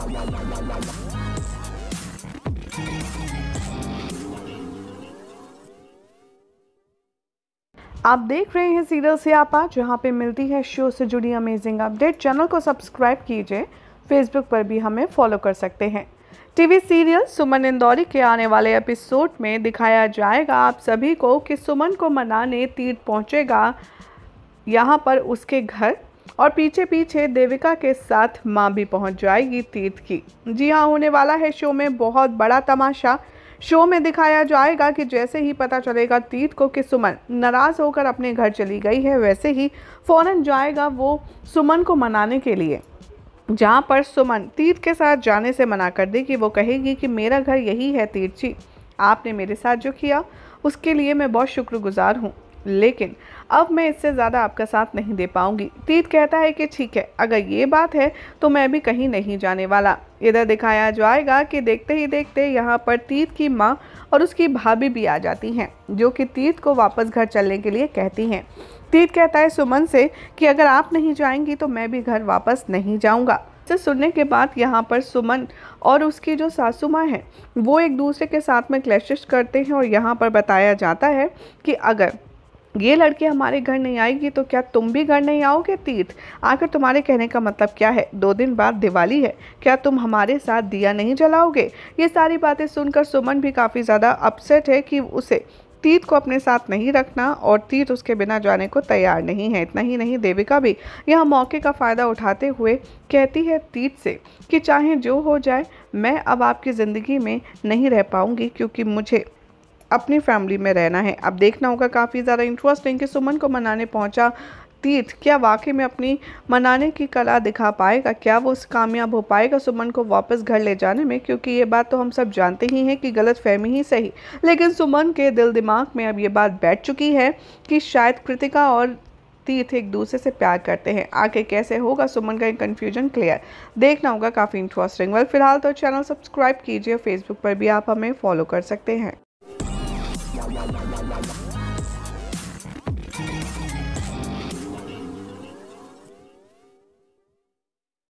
आप देख रहे हैं सीरियल से आपा जहाँ पे मिलती है शो से जुड़ी अमेजिंग अपडेट चैनल को सब्सक्राइब कीजिए फेसबुक पर भी हमें फॉलो कर सकते हैं टीवी सीरियल सुमन इंदौरी के आने वाले एपिसोड में दिखाया जाएगा आप सभी को कि सुमन को मनाने तीर्थ पहुँचेगा यहाँ पर उसके घर और पीछे पीछे देविका के साथ माँ भी पहुँच जाएगी तीर्थ की जी हाँ होने वाला है शो में बहुत बड़ा तमाशा शो में दिखाया जाएगा कि जैसे ही पता चलेगा तीर्थ को कि सुमन नाराज़ होकर अपने घर चली गई है वैसे ही फ़ौरन जाएगा वो सुमन को मनाने के लिए जहाँ पर सुमन तीर्थ के साथ जाने से मना कर देगी वो कहेगी कि मेरा घर यही है तीर्थ जी आपने मेरे साथ जो किया उसके लिए मैं बहुत शुक्रगुजार हूँ लेकिन अब मैं इससे ज़्यादा आपका साथ नहीं दे पाऊंगी तीत कहता है कि ठीक है अगर ये बात है तो मैं भी कहीं नहीं जाने वाला इधर दिखाया जाएगा कि देखते ही देखते यहाँ पर तीत की माँ और उसकी भाभी भी आ जाती हैं जो कि तीत को वापस घर चलने के लिए कहती हैं तीत कहता है सुमन से कि अगर आप नहीं जाएंगी तो मैं भी घर वापस नहीं जाऊँगा से सुनने के बाद यहाँ पर सुमन और उसकी जो सासू माँ है वो एक दूसरे के साथ में क्लैश करते हैं और यहाँ पर बताया जाता है कि अगर ये लड़की हमारे घर नहीं आएगी तो क्या तुम भी घर नहीं आओगे तीर्थ आखिर तुम्हारे कहने का मतलब क्या है दो दिन बाद दिवाली है क्या तुम हमारे साथ दिया नहीं जलाओगे ये सारी बातें सुनकर सुमन भी काफ़ी ज़्यादा अपसेट है कि उसे तीर्थ को अपने साथ नहीं रखना और तीर्थ उसके बिना जाने को तैयार नहीं है इतना ही नहीं देविका भी यह मौके का फ़ायदा उठाते हुए कहती है तीर्थ से कि चाहे जो हो जाए मैं अब आपकी ज़िंदगी में नहीं रह पाऊँगी क्योंकि मुझे अपनी फैमिली में रहना है अब देखना होगा काफ़ी ज़्यादा इंटरेस्टिंग कि सुमन को मनाने पहुंचा तीर्थ क्या वाकई में अपनी मनाने की कला दिखा पाएगा क्या वो उस कामयाब हो पाएगा सुमन को वापस घर ले जाने में क्योंकि ये बात तो हम सब जानते ही हैं कि गलत फहमी ही सही लेकिन सुमन के दिल दिमाग में अब ये बात बैठ चुकी है कि शायद कृतिका और तीर्थ एक दूसरे से प्यार करते हैं आगे कैसे होगा सुमन का कन्फ्यूजन क्लियर देखना होगा काफ़ी इंटरेस्टिंग वेल फिलहाल तो चैनल सब्सक्राइब कीजिए फेसबुक पर भी आप हमें फॉलो कर सकते हैं